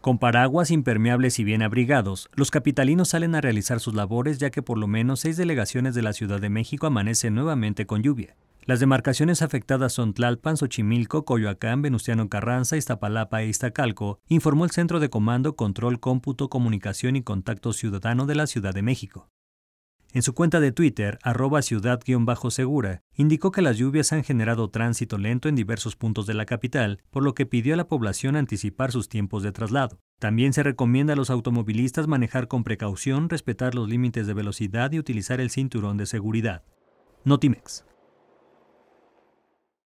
Con paraguas impermeables y bien abrigados, los capitalinos salen a realizar sus labores ya que por lo menos seis delegaciones de la Ciudad de México amanecen nuevamente con lluvia. Las demarcaciones afectadas son Tlalpan, Xochimilco, Coyoacán, Venustiano Carranza, Iztapalapa e Iztacalco, informó el Centro de Comando, Control, Cómputo, Comunicación y Contacto Ciudadano de la Ciudad de México. En su cuenta de Twitter, arroba ciudad-segura, indicó que las lluvias han generado tránsito lento en diversos puntos de la capital, por lo que pidió a la población anticipar sus tiempos de traslado. También se recomienda a los automovilistas manejar con precaución, respetar los límites de velocidad y utilizar el cinturón de seguridad. Notimex.